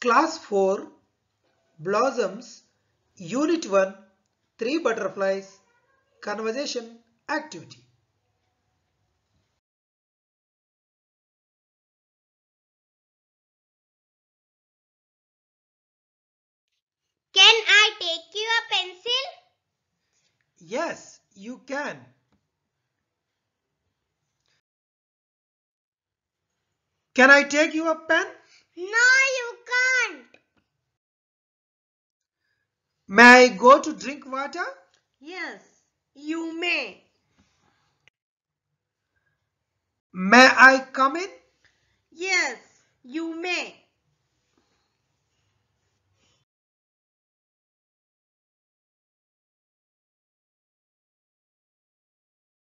Class 4 Blossoms Unit 1 3 Butterflies Conversation Activity Can I take you a pencil? Yes, you can. Can I take you a pen? May I go to drink water? Yes, you may. May I come in? Yes, you